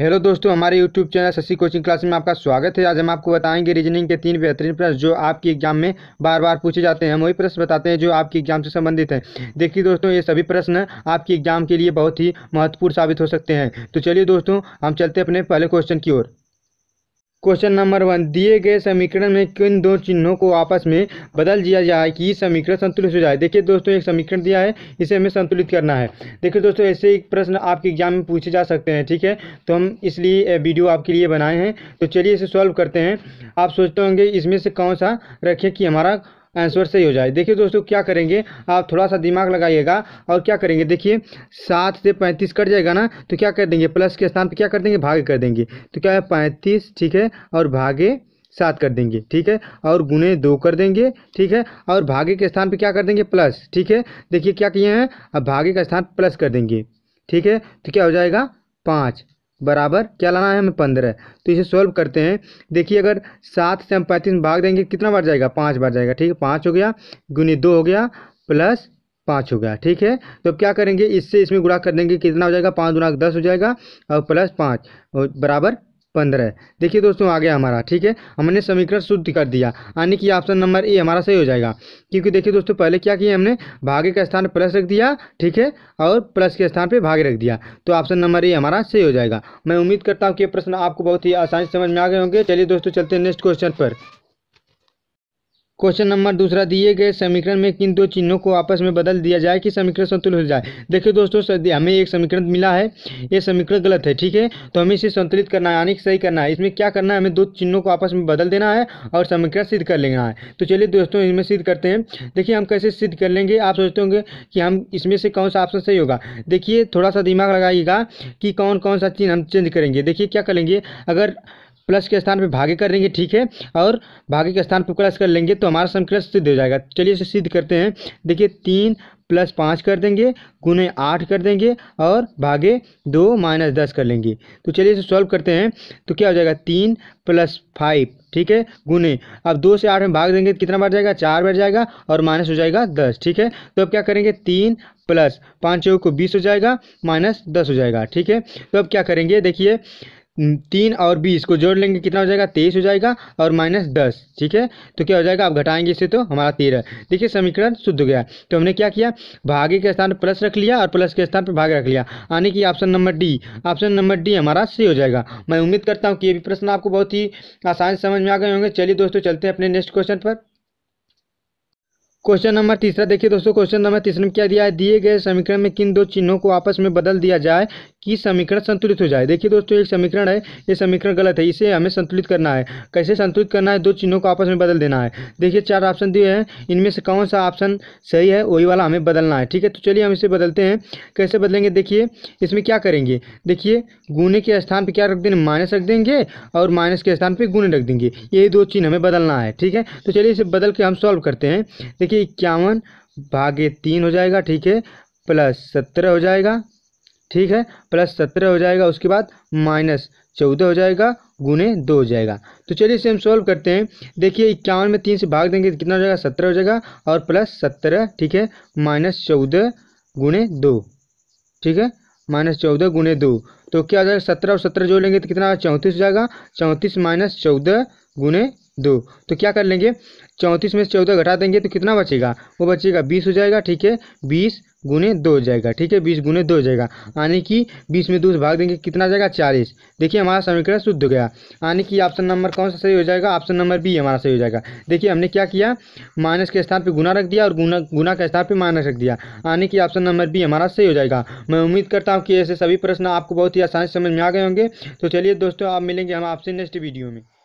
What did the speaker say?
hello दोस्तों हमारे YouTube channel Shashi coaching class में आपका स्वागत है आज हम आपको बताएंगे रीजनिंग के तीन बेहतरीन प्रश्न जो आपके एग्जाम में बार बार पूछे जाते हैं हम वही प्रश्न बताते हैं जो आपके एग्जाम से संबंधित हैं देखिए दोस्तों ये सभी प्रश्न आपके एग्जाम के लिए बहुत ही महत्वपूर्ण साबित हो सकते हैं तो चलिए दोस्तों हम चलते अपने पहले क्वेश्चन की ओर क्वेश्चन नंबर वन दिए गए समीकरण में किन दो चिन्हों को आपस में बदल दिया जाए कि समीकरण संतुलित हो जाए देखिए दोस्तों एक समीकरण दिया है इसे हमें संतुलित करना है देखिए दोस्तों ऐसे एक प्रश्न आपके एग्जाम में पूछे जा सकते हैं ठीक है तो हम इसलिए वीडियो आपके लिए बनाए हैं तो चलिए इसे सॉल्व करते हैं आप सोचते होंगे इसमें से कौन सा रखें कि हमारा आंसर सही हो जाए देखिए दोस्तों क्या करेंगे आप थोड़ा सा दिमाग लगाइएगा और क्या करेंगे देखिए सात से पैंतीस कट जाएगा ना तो क्या कर देंगे प्लस के स्थान पर क्या कर देंगे भागे कर देंगे तो क्या है पैंतीस ठीक है और भागे सात कर देंगे ठीक है और गुने दो कर देंगे ठीक है और भागे के स्थान पे क्या कर देंगे प्लस ठीक है देखिए क्या किए हैं अब भागे का स्थान प्लस कर देंगे ठीक है तो क्या हो जाएगा पाँच बराबर क्या लाना है हमें पंद्रह तो इसे सॉल्व करते हैं देखिए अगर सात से हम पैंतीस भाग देंगे कितना बार जाएगा पाँच बार जाएगा ठीक है पाँच हो गया गुनी दो हो गया प्लस पाँच हो गया ठीक है तो अब क्या करेंगे इससे इसमें गुणा कर देंगे कितना हो जाएगा पाँच गुना दस हो जाएगा और प्लस पाँच बराबर पंद्रह देखिए दोस्तों आ गया हमारा ठीक है हमने समीकरण शुद्ध कर दिया यानी कि ऑप्शन नंबर ए हमारा सही हो जाएगा क्योंकि देखिए दोस्तों पहले क्या किया हमने भागे के स्थान पर प्लस रख दिया ठीक है और प्लस के स्थान पर भागे रख दिया तो ऑप्शन नंबर ए हमारा सही हो जाएगा मैं उम्मीद करता हूँ कि ये प्रश्न आपको बहुत ही आसानी समझ में आ गए होंगे चलिए दोस्तों चलते हैं नेक्स्ट क्वेश्चन पर क्वेश्चन नंबर दूसरा दिए गए समीकरण में किन दो चिन्हों को आपस में बदल दिया जाए कि समीकरण संतुलित हो जाए देखिए दोस्तों हमें एक समीकरण मिला है ये समीकरण गलत है ठीक है तो हमें इसे संतुलित करना है यानी सही करना है इसमें क्या करना है हमें दो चिन्हों को आपस में बदल देना है और समीकरण सिद्ध कर लेना है तो चलिए दोस्तों इसमें सिद्ध करते हैं देखिए हम कैसे सिद्ध कर लेंगे आप सोचते होंगे कि हम इसमें से कौन सा ऑप्शन सही होगा देखिए थोड़ा सा दिमाग लगाइएगा कि कौन कौन सा चिन्ह हम चेंज करेंगे देखिए क्या करेंगे अगर प्लस के स्थान पर भागे कर लेंगे ठीक है और भागे के स्थान पर प्लस कर लेंगे तो हमारा समीकरण सिद्ध हो जाएगा चलिए इसे सिद्ध करते हैं देखिए तीन प्लस पाँच कर देंगे गुने आठ कर देंगे और भागे दो माइनस दस कर लेंगे तो चलिए इसे सॉल्व करते हैं तो क्या हो जाएगा तीन प्लस फाइव ठीक है गुने अब दो से आठ में भाग देंगे तो कितना बढ़ जाएगा चार बढ़ जाएगा और माइनस हो जाएगा दस ठीक है तो अब क्या करेंगे तीन प्लस पाँच को बीस हो जाएगा माइनस दस हो जाएगा ठीक है तो अब क्या करेंगे देखिए हम्म, तीन और बीस को जोड़ लेंगे कितना हो जाएगा तेईस हो जाएगा और माइनस दस ठीक है तो क्या हो जाएगा आप घटाएंगे इसे तो हमारा तेरह देखिए समीकरण शुद्ध हो गया तो हमने क्या किया भागे के स्थान पर प्लस रख लिया और प्लस के स्थान पर भाग रख लिया यानी कि option number D option number D हमारा सही हो जाएगा मैं उम्मीद करता हूँ कि ये भी प्रश्न आपको बहुत ही आसान समझ में आ गए होंगे चलिए दोस्तों चलते हैं अपने नेक्स्ट क्वेश्चन पर क्वेश्चन नंबर तीसरा देखिए दोस्तों क्वेश्चन नंबर तीसरे में क्या दिया है दिए गए समीकरण में किन दो चिन्हों को आपस में बदल दिया जाए कि समीकरण संतुलित हो जाए देखिए दोस्तों एक समीकरण है ये समीकरण गलत है इसे हमें संतुलित करना है कैसे संतुलित करना है दो चिन्हों को आपस में बदल देना है देखिए चार ऑप्शन दिए हैं इनमें से कौन सा ऑप्शन सही है वही वाला हमें बदलना है ठीक है तो चलिए हम इसे बदलते हैं कैसे बदलेंगे देखिए इसमें क्या करेंगे देखिए गुने के स्थान पर क्या रख देंगे माइनस रख देंगे और माइनस के स्थान पर गुने रख देंगे यही दो चिन्ह हमें बदलना है ठीक है तो चलिए इसे बदल के हम सॉल्व करते हैं देखिए देखिए इक्यावन भागे तीन हो जाएगा ठीक है प्लस सत्रह हो जाएगा ठीक है प्लस सत्रह हो जाएगा उसके बाद माइनस चौदह हो जाएगा गुने दो हो जाएगा तो चलिए इसे हम सॉल्व करते हैं देखिए इक्यावन में तीन से भाग देंगे तो कितना हो जाएगा सत्रह हो जाएगा और प्लस सत्रह ठीक है माइनस चौदह गुने दो ठीक है माइनस चौदह गुने दो तो क्या हो जाएगा सत्रह और सत्रह जोड़ लेंगे तो कितना चौंतीस हो जाएगा चौंतीस माइनस चौदह गुने दो तो क्या कर लेंगे चौंतीस में से चौदह घटा देंगे तो कितना बचेगा वो बचेगा बीस हो जाएगा ठीक है बीस गुने दो हो जाएगा ठीक है बीस गुने दो हो जाएगा यानी कि बीस में दो से भाग देंगे कितना जाएगा चालीस देखिए हमारा समीकरण शुद्ध हो गया यानी कि ऑप्शन नंबर कौन सा सही हो जाएगा ऑप्शन नंबर बी हमारा सही हो जाएगा देखिए हमने क्या किया माइनस के स्थान पर गुना रख दिया और गुना गुना के स्थान पर माइनस रख दिया यानी कि ऑप्शन नंबर बी हमारा सही हो जाएगा मैं उम्मीद करता हूँ कि ऐसे सभी प्रश्न आपको बहुत ही आसानी समझ में आ गए होंगे तो चलिए दोस्तों आप मिलेंगे हम आपसे नेक्स्ट वीडियो में